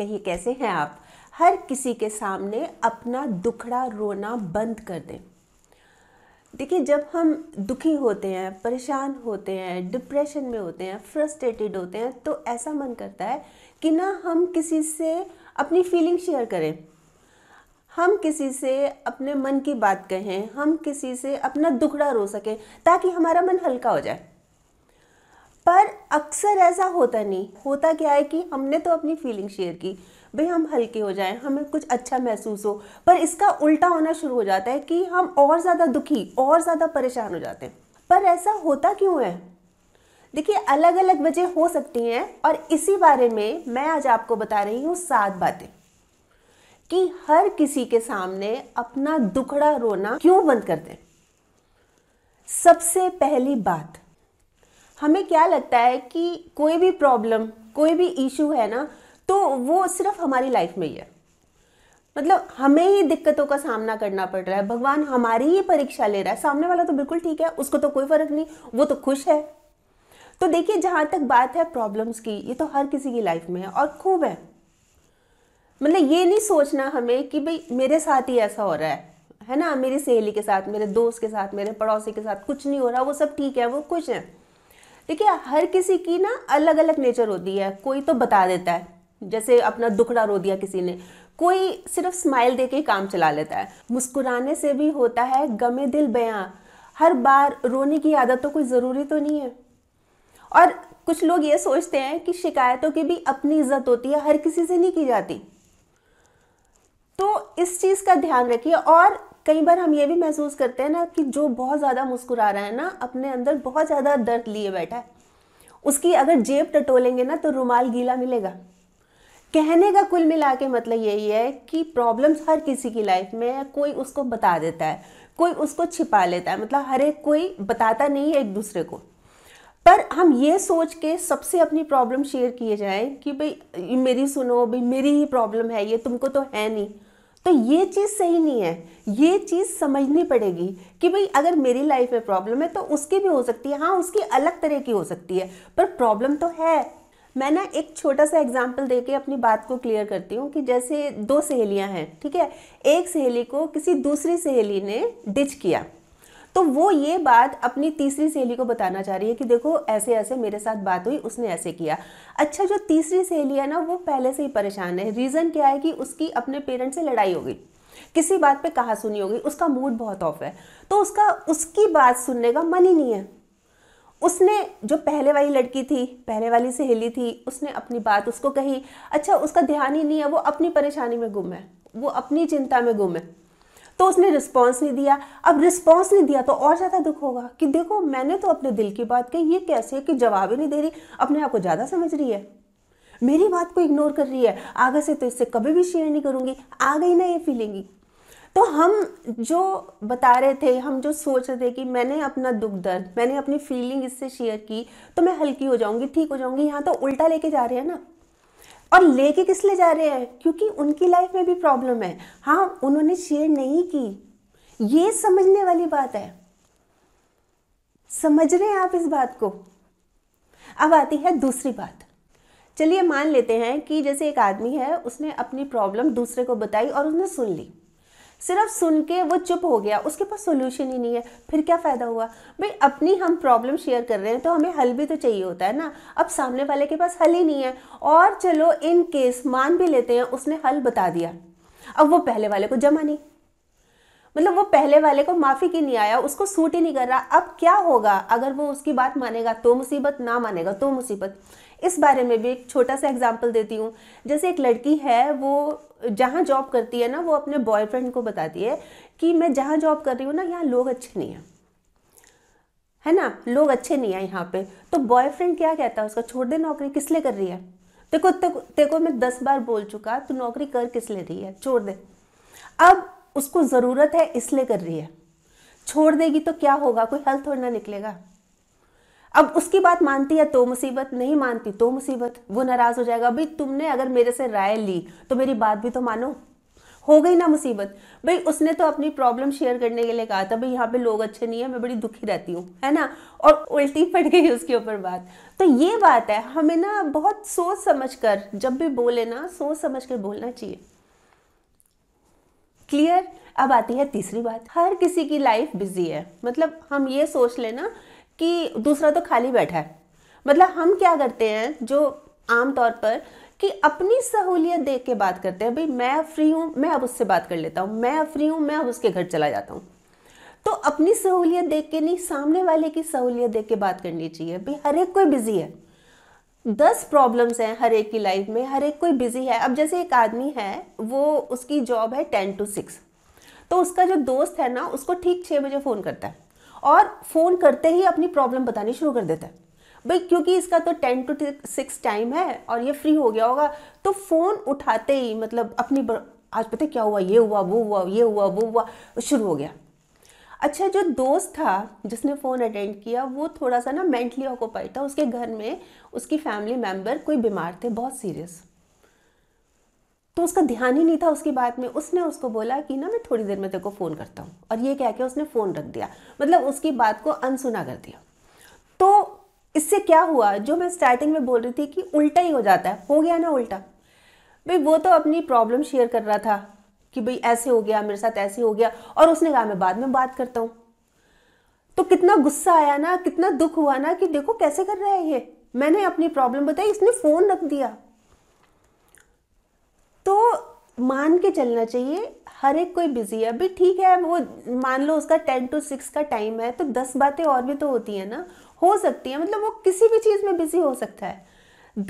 कहिए कैसे हैं आप हर किसी के सामने अपना दुखड़ा रोना बंद कर दें देखिए जब हम दुखी होते हैं परेशान होते हैं डिप्रेशन में होते हैं फ्रस्ट्रेटेड होते हैं तो ऐसा मन करता है कि ना हम किसी से अपनी फीलिंग शेयर करें हम किसी से अपने मन की बात कहें हम किसी से अपना दुखड़ा रो सकें ताकि हमारा मन हल्का हो जाए पर अक्सर ऐसा होता नहीं होता क्या है कि हमने तो अपनी फीलिंग शेयर की भाई हम हल्के हो जाएं हमें कुछ अच्छा महसूस हो पर इसका उल्टा होना शुरू हो जाता है कि हम और ज़्यादा दुखी और ज़्यादा परेशान हो जाते हैं पर ऐसा होता क्यों है देखिए अलग अलग वजह हो सकती हैं और इसी बारे में मैं आज आपको बता रही हूँ सात बातें कि हर किसी के सामने अपना दुखड़ा रोना क्यों बंद कर दें सबसे पहली बात हमें क्या लगता है कि कोई भी प्रॉब्लम कोई भी इशू है ना तो वो सिर्फ हमारी लाइफ में ही है मतलब हमें ही दिक्कतों का सामना करना पड़ रहा है भगवान हमारी ही परीक्षा ले रहा है सामने वाला तो बिल्कुल ठीक है उसको तो कोई फर्क नहीं वो तो खुश है तो देखिए जहाँ तक बात है प्रॉब्लम्स की ये तो हर किसी की लाइफ में है और खूब है मतलब ये नहीं सोचना हमें कि भाई मेरे साथ ही ऐसा हो रहा है है ना मेरी सहेली के साथ मेरे दोस्त के साथ मेरे पड़ोसी के साथ कुछ नहीं हो रहा वो सब ठीक है वो खुश हैं देखिए हर किसी की ना अलग अलग नेचर होती है कोई तो बता देता है जैसे अपना दुखड़ा रो दिया किसी ने कोई सिर्फ स्माइल दे के काम चला लेता है मुस्कुराने से भी होता है गमे दिल बयां हर बार रोने की आदत तो कोई ज़रूरी तो नहीं है और कुछ लोग ये सोचते हैं कि शिकायतों की भी अपनी इज्जत होती है हर किसी से नहीं की जाती तो इस चीज़ का ध्यान रखिए और कई बार हम ये भी महसूस करते हैं ना कि जो बहुत ज़्यादा मुस्कुरा रहा है ना अपने अंदर बहुत ज़्यादा दर्द लिए बैठा है उसकी अगर जेब टटोलेंगे ना तो रुमाल गीला मिलेगा कहने का कुल मिला के मतलब यही है कि प्रॉब्लम्स हर किसी की लाइफ में है कोई उसको बता देता है कोई उसको छिपा लेता है मतलब हर एक कोई बताता नहीं है एक दूसरे को पर हम ये सोच के सबसे अपनी प्रॉब्लम शेयर किए जाए कि भाई मेरी सुनो भाई मेरी ही प्रॉब्लम है ये तुमको तो है नहीं तो ये चीज़ सही नहीं है ये चीज़ समझनी पड़ेगी कि भाई अगर मेरी लाइफ में प्रॉब्लम है तो उसकी भी हो सकती है हाँ उसकी अलग तरह की हो सकती है पर प्रॉब्लम तो है मैं ना एक छोटा सा एग्जाम्पल दे के अपनी बात को क्लियर करती हूँ कि जैसे दो सहेलियाँ हैं ठीक है एक सहेली को किसी दूसरी सहेली ने डिच किया तो वो ये बात अपनी तीसरी सहेली को बताना चाह रही है कि देखो ऐसे ऐसे मेरे साथ बात हुई उसने ऐसे किया अच्छा जो तीसरी सहेली है ना वो पहले से ही परेशान है रीज़न क्या है कि उसकी अपने पेरेंट्स से लड़ाई हो गई किसी बात पे कहा सुनी होगी उसका मूड बहुत ऑफ है तो उसका उसकी बात सुनने का मन ही नहीं है उसने जो पहले वाली लड़की थी पहले वाली सहेली थी उसने अपनी बात उसको कही अच्छा उसका ध्यान ही नहीं है वो अपनी परेशानी में गुम है वो अपनी चिंता में गुम है तो उसने रिस्पॉन्स नहीं दिया अब रिस्पॉन्स नहीं दिया तो और ज़्यादा दुख होगा कि देखो मैंने तो अपने दिल की बात कही ये कैसे है कि जवाब ही नहीं दे रही अपने आप को ज़्यादा समझ रही है मेरी बात को इग्नोर कर रही है आगे से तो इससे कभी भी शेयर नहीं करूँगी आ गई ना ये फीलिंग तो हम जो बता रहे थे हम जो सोच रहे थे कि मैंने अपना दुख दर्द मैंने अपनी फीलिंग इससे शेयर की तो मैं हल्की हो जाऊंगी ठीक हो जाऊंगी यहाँ तो उल्टा लेके जा रहे हैं ना और लेके किस लिए जा रहे हैं क्योंकि उनकी लाइफ में भी प्रॉब्लम है हाँ उन्होंने शेयर नहीं की ये समझने वाली बात है समझ रहे हैं आप इस बात को अब आती है दूसरी बात चलिए मान लेते हैं कि जैसे एक आदमी है उसने अपनी प्रॉब्लम दूसरे को बताई और उसने सुन ली सिर्फ सुन के वो चुप हो गया उसके पास सोल्यूशन ही नहीं है फिर क्या फ़ायदा हुआ भाई अपनी हम प्रॉब्लम शेयर कर रहे हैं तो हमें हल भी तो चाहिए होता है ना अब सामने वाले के पास हल ही नहीं है और चलो इन केस मान भी लेते हैं उसने हल बता दिया अब वो पहले वाले को जमा नहीं मतलब वो पहले वाले को माफ़ी की नहीं आया उसको सूट ही नहीं कर रहा अब क्या होगा अगर वो उसकी बात मानेगा तो मुसीबत ना मानेगा तो मुसीबत इस बारे में भी एक छोटा सा एग्जाम्पल देती हूँ जैसे एक लड़की है वो जहाँ जॉब करती है ना वो अपने बॉयफ्रेंड को बताती है कि मैं जहाँ जॉब कर रही हूँ ना यहाँ लोग अच्छे नहीं हैं है ना लोग अच्छे नहीं हैं यहाँ पे तो बॉयफ्रेंड क्या कहता है उसका छोड़ दे नौकरी किस लिए कर रही है देखो देखो देखो मैं दस बार बोल चुका तू नौकरी कर किस लिए रही है छोड़ दे अब उसको ज़रूरत है इसलिए कर रही है छोड़ देगी तो क्या होगा कोई हल थोड़ा ना निकलेगा अब उसकी बात मानती है तो मुसीबत नहीं मानती तो मुसीबत वो नाराज हो जाएगा भाई तुमने अगर मेरे से राय ली तो मेरी बात भी तो मानो हो गई ना मुसीबत भाई उसने तो अपनी प्रॉब्लम शेयर करने के लिए कहा था भाई यहाँ पे लोग अच्छे नहीं है मैं बड़ी दुखी रहती हूँ है ना और उल्टी पड़ गई उसके ऊपर बात तो ये बात है हमें ना बहुत सोच समझ कर जब भी बोले ना सोच समझ कर बोलना चाहिए क्लियर अब आती है तीसरी बात हर किसी की लाइफ बिजी है मतलब हम ये सोच लेना कि दूसरा तो खाली बैठा है मतलब हम क्या करते हैं जो आमतौर पर कि अपनी सहूलियत देख के बात करते हैं भाई मैं फ्री हूँ मैं अब उससे बात कर लेता हूँ मैं फ्री हूँ मैं अब उसके घर चला जाता हूँ तो अपनी सहूलियत देख के नहीं सामने वाले की सहूलियत देख के बात करनी चाहिए भाई हर एक कोई बिजी है दस प्रॉब्लम्स हैं हर एक की लाइफ में हर एक कोई बिजी है अब जैसे एक आदमी है वो उसकी जॉब है टेन टू सिक्स तो उसका जो दोस्त है ना उसको ठीक छः बजे फ़ोन करता है और फ़ोन करते ही अपनी प्रॉब्लम बतानी शुरू कर देता है भाई क्योंकि इसका तो टेन टू सिक्स टाइम है और ये फ्री हो गया होगा तो फ़ोन उठाते ही मतलब अपनी बर... आज पता क्या हुआ ये हुआ वो हुआ ये हुआ वो हुआ शुरू हो गया अच्छा जो दोस्त था जिसने फ़ोन अटेंड किया वो थोड़ा सा ना मेंटली ऑकोपाइड था उसके घर में उसकी फैमिली मेम्बर कोई बीमार थे बहुत सीरियस तो उसका ध्यान ही नहीं था उसकी बात में उसने उसको बोला कि ना मैं थोड़ी देर में तेरे को फ़ोन करता हूँ और ये कह के उसने फ़ोन रख दिया मतलब उसकी बात को अनसुना कर दिया तो इससे क्या हुआ जो मैं स्टार्टिंग में बोल रही थी कि उल्टा ही हो जाता है हो गया ना उल्टा भाई वो तो अपनी प्रॉब्लम शेयर कर रहा था कि भाई ऐसे हो गया मेरे साथ ऐसे हो गया और उसने कहा मैं बाद में बात करता हूँ तो कितना गुस्सा आया ना कितना दुख हुआ ना कि देखो कैसे कर रहा है ये मैंने अपनी प्रॉब्लम बताई इसने फ़ोन रख दिया तो मान के चलना चाहिए हर एक कोई बिजी है अभी ठीक है वो मान लो उसका टेन टू सिक्स का टाइम है तो दस बातें और भी तो होती है ना हो सकती है मतलब वो किसी भी चीज़ में बिजी हो सकता है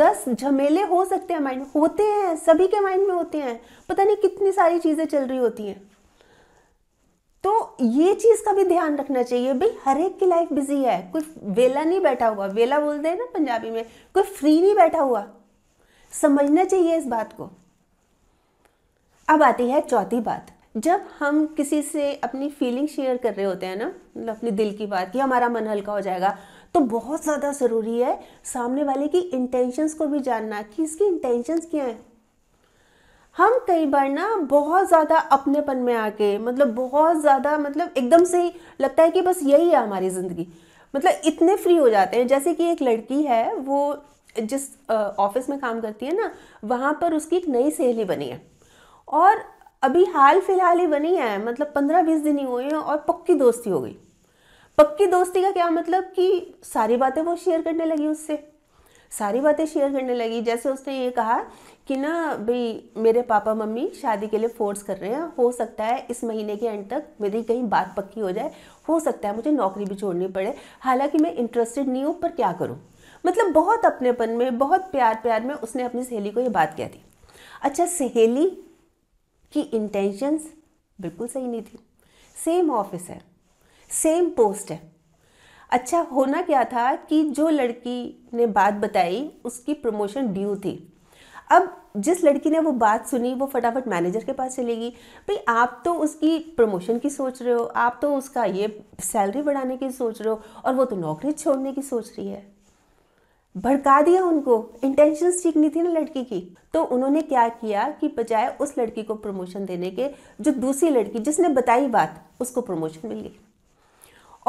दस झमेले हो सकते हैं माइंड होते हैं सभी के माइंड में होते हैं पता नहीं कितनी सारी चीज़ें चल रही होती हैं तो ये चीज़ का भी ध्यान रखना चाहिए भाई हर एक की लाइफ बिजी है कोई वेला नहीं बैठा हुआ वेला बोलते हैं ना पंजाबी में कोई फ्री नहीं बैठा हुआ समझना चाहिए इस बात को अब आती है चौथी बात जब हम किसी से अपनी फीलिंग शेयर कर रहे होते हैं ना मतलब अपने दिल की बात कि हमारा मन हल्का हो जाएगा तो बहुत ज़्यादा ज़रूरी है सामने वाले की इंटेंशंस को भी जानना कि इसकी इंटेंशंस क्या हैं हम कई बार ना बहुत ज़्यादा अपनेपन में आके मतलब बहुत ज़्यादा मतलब एकदम से ही लगता है कि बस यही है हमारी ज़िंदगी मतलब इतने फ्री हो जाते हैं जैसे कि एक लड़की है वो जिस ऑफिस में काम करती है ना वहाँ पर उसकी एक नई सहेली बनी है और अभी हाल फिलहाल ही बनी है मतलब पंद्रह बीस दिन ही हुए हैं और पक्की दोस्ती हो गई पक्की दोस्ती का क्या मतलब कि सारी बातें वो शेयर करने लगी उससे सारी बातें शेयर करने लगी जैसे उसने ये कहा कि ना भाई मेरे पापा मम्मी शादी के लिए फोर्स कर रहे हैं हो सकता है इस महीने के एंड तक मेरी कहीं बात पक्की हो जाए हो सकता है मुझे नौकरी भी छोड़नी पड़े हालांकि मैं इंटरेस्टेड नहीं हूँ पर क्या करूँ मतलब बहुत अपनेपन में बहुत प्यार प्यार में उसने अपनी सहेली को ये बात कह दी अच्छा सहेली कि इंटेंशंस बिल्कुल सही नहीं थी सेम ऑफिस है सेम पोस्ट है अच्छा होना क्या था कि जो लड़की ने बात बताई उसकी प्रमोशन ड्यू थी अब जिस लड़की ने वो बात सुनी वो फटाफट मैनेजर के पास चलेगी भाई आप तो उसकी प्रमोशन की सोच रहे हो आप तो उसका ये सैलरी बढ़ाने की सोच रहे हो और वो तो नौकरी छोड़ने की सोच रही है भड़का दिया उनको इंटेंशन सीखनी थी ना लड़की की तो उन्होंने क्या किया कि बजाय उस लड़की को प्रमोशन देने के जो दूसरी लड़की जिसने बताई बात उसको प्रमोशन मिल गई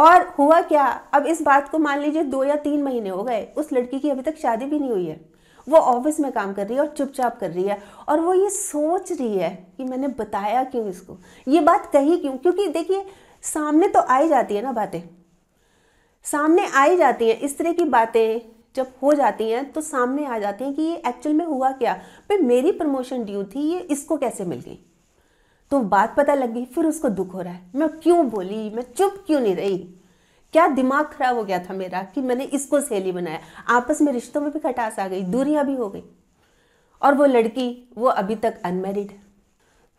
और हुआ क्या अब इस बात को मान लीजिए दो या तीन महीने हो गए उस लड़की की अभी तक शादी भी नहीं हुई है वो ऑफिस में काम कर रही है और चुपचाप कर रही है और वो ये सोच रही है कि मैंने बताया क्यों इसको ये बात कही क्यों क्योंकि देखिए सामने तो आई जाती है ना बातें सामने आई जाती हैं इस तरह की बातें जब हो जाती हैं तो सामने आ जाती हैं कि ये एक्चुअल में हुआ क्या भाई मेरी प्रमोशन ड्यू थी ये इसको कैसे मिल गई तो बात पता लग गई फिर उसको दुख हो रहा है मैं क्यों बोली मैं चुप क्यों नहीं रही क्या दिमाग खराब हो गया था मेरा कि मैंने इसको सहेली बनाया आपस में रिश्तों में भी खटास आ गई दूरियां भी हो गई और वो लड़की वो अभी तक अनमेरिड है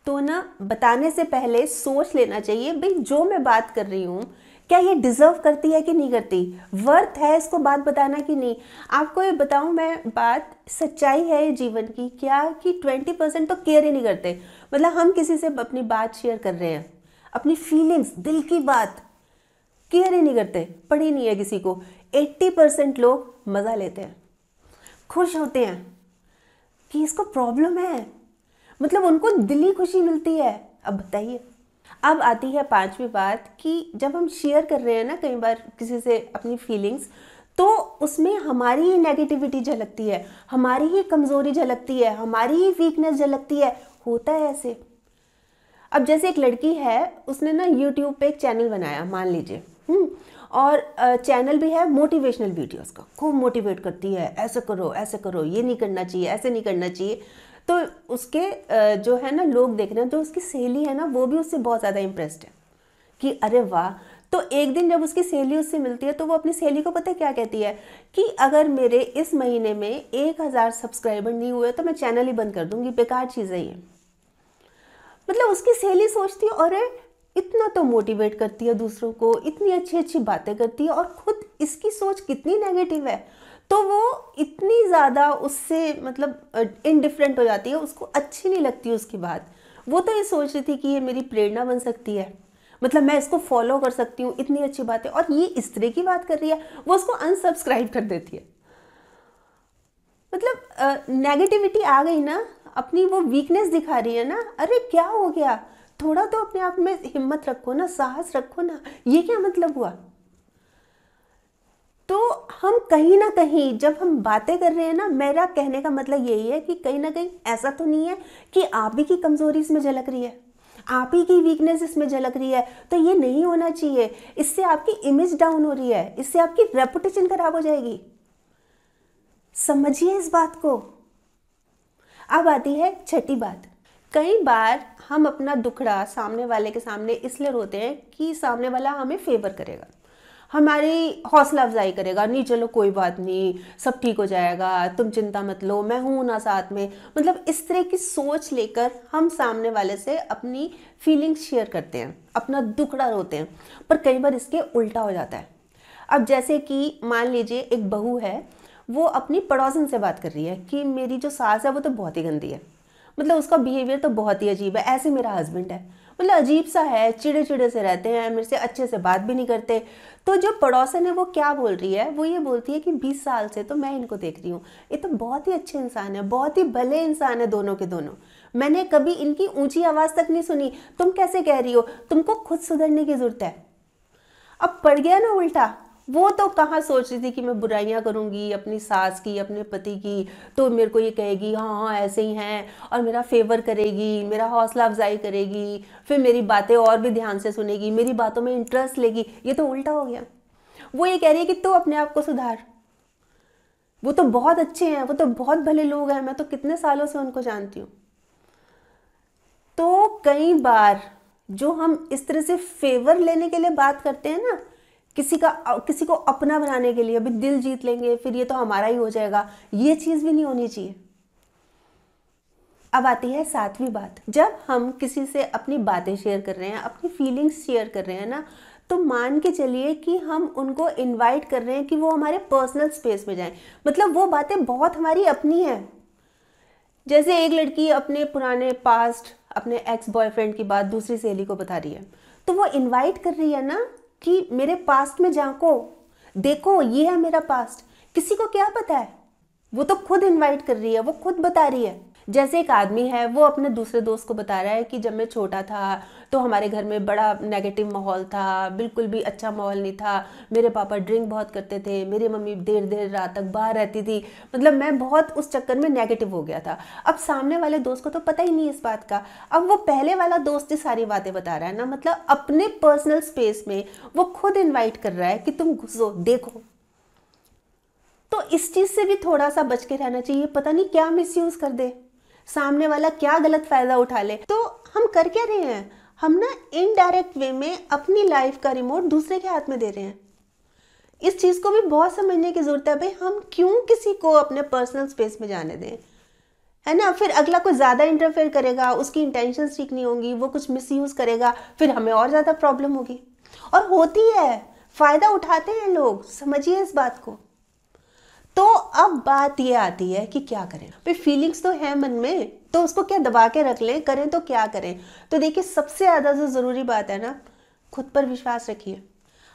तो ना बताने से पहले सोच लेना चाहिए भाई जो मैं बात कर रही हूँ क्या ये डिज़र्व करती है कि नहीं करती वर्थ है इसको बात बताना कि नहीं आपको ये बताऊँ मैं बात सच्चाई है जीवन की क्या कि ट्वेंटी परसेंट तो केयर ही नहीं करते मतलब हम किसी से अपनी बात शेयर कर रहे हैं अपनी फीलिंग्स दिल की बात केयर ही नहीं करते पढ़ी नहीं है किसी को एट्टी परसेंट लोग मज़ा लेते हैं खुश होते हैं कि इसको प्रॉब्लम है मतलब उनको दिली खुशी मिलती है अब बताइए अब आती है पांचवी बात कि जब हम शेयर कर रहे हैं ना कई बार किसी से अपनी फीलिंग्स तो उसमें हमारी ही नेगेटिविटी झलकती है हमारी ही कमज़ोरी झलकती है हमारी ही वीकनेस झलकती है होता है ऐसे अब जैसे एक लड़की है उसने ना यूट्यूब पे एक चैनल बनाया मान लीजिए हम्म, और चैनल भी है मोटिवेशनल वीडियोस का खूब मोटिवेट करती है ऐसे करो ऐसे करो ये नहीं करना चाहिए ऐसे नहीं करना चाहिए तो उसके जो है ना लोग देख रहे हैं जो तो उसकी सहेली है ना वो भी उससे बहुत ज़्यादा इम्प्रेस्ड है कि अरे वाह तो एक दिन जब उसकी सहेली उससे मिलती है तो वो अपनी सहेली को पता क्या कहती है कि अगर मेरे इस महीने में एक हज़ार सब्सक्राइबर नहीं हुए तो मैं चैनल ही बंद कर दूंगी बेकार चीज़ है ये मतलब उसकी सहेली सोचती है अरे इतना तो मोटिवेट करती है दूसरों को इतनी अच्छी अच्छी बातें करती है और खुद इसकी सोच कितनी नेगेटिव है तो वो इतनी ज़्यादा उससे मतलब इनडिफरेंट हो जाती है उसको अच्छी नहीं लगती उसकी बात वो तो ये सोच रही थी कि ये मेरी प्रेरणा बन सकती है मतलब मैं इसको फॉलो कर सकती हूँ इतनी अच्छी बात है और ये इस तरह की बात कर रही है वो उसको अनसब्सक्राइब कर देती है मतलब नेगेटिविटी आ गई ना अपनी वो वीकनेस दिखा रही है ना अरे क्या हो गया थोड़ा तो अपने आप में हिम्मत रखो ना साहस रखो ना ये क्या मतलब हुआ हम कहीं ना कहीं जब हम बातें कर रहे हैं ना मेरा कहने का मतलब यही है कि कहीं ना कहीं ऐसा तो नहीं है कि आप ही की कमजोरी इसमें झलक रही है आप ही की वीकनेस इसमें झलक रही है तो ये नहीं होना चाहिए इससे आपकी इमेज डाउन हो रही है इससे आपकी रेपुटेशन खराब हो जाएगी समझिए इस बात को अब आती है छठी बात कई बार हम अपना दुखड़ा सामने वाले के सामने इसलिए रोते हैं कि सामने वाला हमें फेवर करेगा हमारी हौसला अफजाई करेगा नहीं चलो कोई बात नहीं सब ठीक हो जाएगा तुम चिंता मत लो मैं हूँ ना साथ में मतलब इस तरह की सोच लेकर हम सामने वाले से अपनी फीलिंग्स शेयर करते हैं अपना दुखड़ा रोते हैं पर कई बार इसके उल्टा हो जाता है अब जैसे कि मान लीजिए एक बहू है वो अपनी पड़ोसन से बात कर रही है कि मेरी जो सास है वो तो बहुत ही गंदी है मतलब उसका बिहेवियर तो बहुत ही अजीब है ऐसे मेरा हस्बैंड है मतलब अजीब सा है चिड़े चिड़े से रहते हैं मेरे से अच्छे से बात भी नहीं करते तो जो पड़ोसन है वो क्या बोल रही है वो ये बोलती है कि 20 साल से तो मैं इनको देख रही हूँ ये तो बहुत ही अच्छे इंसान है बहुत ही भले इंसान है दोनों के दोनों मैंने कभी इनकी ऊंची आवाज़ तक नहीं सुनी तुम कैसे कह रही हो तुमको खुद सुधरने की ज़रूरत है अब पड़ गया ना उल्टा वो तो कहाँ सोच रही थी कि मैं बुराइयाँ करूँगी अपनी सास की अपने पति की तो मेरे को ये कहेगी हाँ हाँ ऐसे ही हैं और मेरा फेवर करेगी मेरा हौसला अफजाई करेगी फिर मेरी बातें और भी ध्यान से सुनेगी मेरी बातों में इंटरेस्ट लेगी ये तो उल्टा हो गया वो ये कह रही है कि तू तो अपने आप को सुधार वो तो बहुत अच्छे हैं वो तो बहुत भले लोग हैं मैं तो कितने सालों से उनको जानती हूँ तो कई बार जो हम इस तरह से फेवर लेने के लिए बात करते हैं ना किसी का किसी को अपना बनाने के लिए अभी दिल जीत लेंगे फिर ये तो हमारा ही हो जाएगा ये चीज़ भी नहीं होनी चाहिए अब आती है सातवीं बात जब हम किसी से अपनी बातें शेयर कर रहे हैं अपनी फीलिंग्स शेयर कर रहे हैं ना तो मान के चलिए कि हम उनको इनवाइट कर रहे हैं कि वो हमारे पर्सनल स्पेस में जाएं मतलब वो बातें बहुत हमारी अपनी हैं जैसे एक लड़की अपने पुराने पास्ट अपने एक्स बॉयफ्रेंड की बात दूसरी सहेली को बता रही है तो वो इनवाइट कर रही है ना कि मेरे पास्ट में झांको देखो ये है मेरा पास्ट किसी को क्या पता है वो तो खुद इनवाइट कर रही है वो खुद बता रही है जैसे एक आदमी है वो अपने दूसरे दोस्त को बता रहा है कि जब मैं छोटा था तो हमारे घर में बड़ा नेगेटिव माहौल था बिल्कुल भी अच्छा माहौल नहीं था मेरे पापा ड्रिंक बहुत करते थे मेरी मम्मी देर देर रात तक बाहर रहती थी मतलब मैं बहुत उस चक्कर में नेगेटिव हो गया था अब सामने वाले दोस्त को तो पता ही नहीं इस बात का अब वो पहले वाला दोस्त ही सारी बातें बता रहा है ना मतलब अपने पर्सनल स्पेस में वो खुद इन्वाइट कर रहा है कि तुम घुसो देखो तो इस चीज़ से भी थोड़ा सा बच के रहना चाहिए पता नहीं क्या मिसयूज़ कर दे सामने वाला क्या गलत फ़ायदा उठा ले तो हम कर क्या रहे हैं हम ना इनडायरेक्ट वे में अपनी लाइफ का रिमोट दूसरे के हाथ में दे रहे हैं इस चीज़ को भी बहुत समझने की ज़रूरत है भाई हम क्यों किसी को अपने पर्सनल स्पेस में जाने दें है ना फिर अगला कोई ज़्यादा इंटरफेयर करेगा उसकी इंटेंशन ठीक नहीं होंगी वो कुछ मिस करेगा फिर हमें और ज़्यादा प्रॉब्लम होगी और होती है फ़ायदा उठाते हैं लोग समझिए इस बात को तो अब बात ये आती है कि क्या करें भाई फीलिंग्स तो है मन में तो उसको क्या दबा के रख लें करें तो क्या करें तो देखिए सबसे ज़्यादा जो ज़रूरी बात है ना खुद पर विश्वास रखिए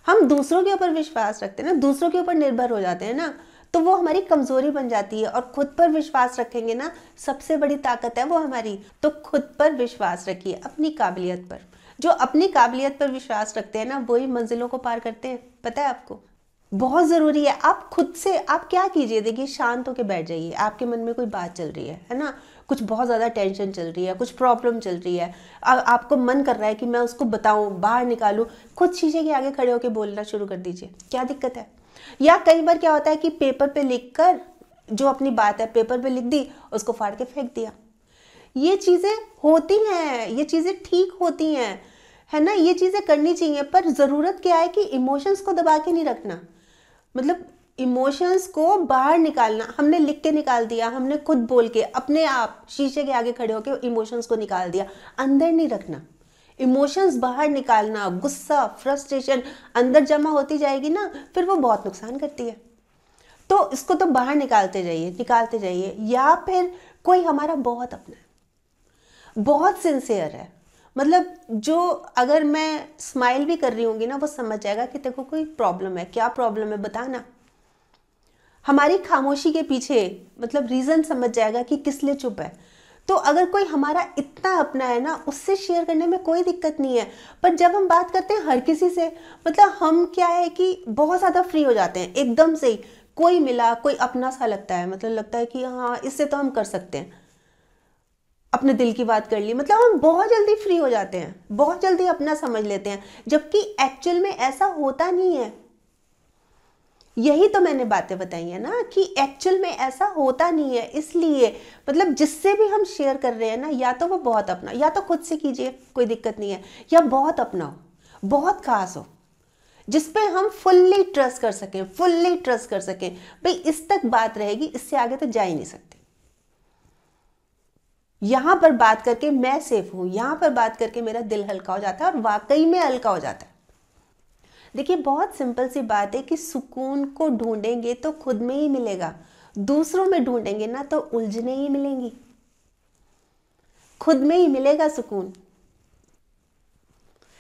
हम दूसरों के ऊपर विश्वास रखते हैं ना दूसरों के ऊपर निर्भर हो जाते हैं ना तो वो हमारी कमजोरी बन जाती है और खुद पर विश्वास रखेंगे ना सबसे बड़ी ताकत है वो हमारी तो खुद पर विश्वास रखिए अपनी काबिलियत पर जो अपनी काबिलियत पर विश्वास रखते हैं ना वही मंजिलों को पार करते हैं पता है आपको बहुत ज़रूरी है आप खुद से आप क्या कीजिए देखिए शांत होकर बैठ जाइए आपके मन में कोई बात चल रही है है ना कुछ बहुत ज़्यादा टेंशन चल रही है कुछ प्रॉब्लम चल रही है आ, आपको मन कर रहा है कि मैं उसको बताऊं बाहर निकालूं खुद शीशे के आगे खड़े होकर बोलना शुरू कर दीजिए क्या दिक्कत है या कई बार क्या होता है कि पेपर पे लिख कर जो अपनी बात है पेपर पे लिख दी उसको फाड़ के फेंक दिया ये चीज़ें होती हैं ये चीज़ें ठीक होती हैं है ना ये चीज़ें करनी चाहिए पर ज़रूरत क्या है कि इमोशंस को दबा के नहीं रखना मतलब इमोशंस को बाहर निकालना हमने लिख के निकाल दिया हमने खुद बोल के अपने आप शीशे के आगे खड़े होकर इमोशंस को निकाल दिया अंदर नहीं रखना इमोशंस बाहर निकालना गुस्सा फ्रस्ट्रेशन अंदर जमा होती जाएगी ना फिर वो बहुत नुकसान करती है तो इसको तो बाहर निकालते जाइए निकालते जाइए या फिर कोई हमारा बहुत अपना है बहुत सिंसियर है मतलब जो अगर मैं स्माइल भी कर रही होंगी ना वो समझ जाएगा कि देखो कोई प्रॉब्लम है क्या प्रॉब्लम है बताना हमारी खामोशी के पीछे मतलब रीज़न समझ जाएगा कि किस लिए चुप है तो अगर कोई हमारा इतना अपना है ना उससे शेयर करने में कोई दिक्कत नहीं है पर जब हम बात करते हैं हर किसी से मतलब हम क्या है कि बहुत ज़्यादा फ्री हो जाते हैं एकदम से ही कोई मिला कोई अपना सा लगता है मतलब लगता है कि हाँ इससे तो हम कर सकते हैं अपने दिल की बात कर ली मतलब हम बहुत जल्दी फ्री हो जाते हैं बहुत जल्दी अपना समझ लेते हैं जबकि एक्चुअल में ऐसा होता नहीं है यही तो मैंने बातें बताई है ना कि एक्चुअल में ऐसा होता नहीं है इसलिए मतलब जिससे भी हम शेयर कर रहे हैं ना या तो वो बहुत अपना या तो खुद से कीजिए कोई दिक्कत नहीं है या बहुत अपना हो बहुत खास हो जिस पे हम फुल्ली ट्रस्ट कर सकें फुल्ली ट्रस्ट कर सकें भाई इस तक बात रहेगी इससे आगे तो जा ही नहीं सकते यहां पर बात करके मैं सेफ हूं यहां पर बात करके मेरा दिल हल्का हो जाता है और वाकई में हल्का हो जाता है देखिए बहुत सिंपल सी बात है कि सुकून को ढूंढेंगे तो खुद में ही मिलेगा दूसरों में ढूंढेंगे ना तो उलझने ही मिलेंगी खुद में ही मिलेगा सुकून